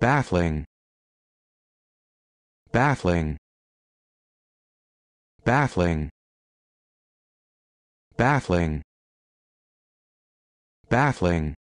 baffling baffling baffling baffling baffling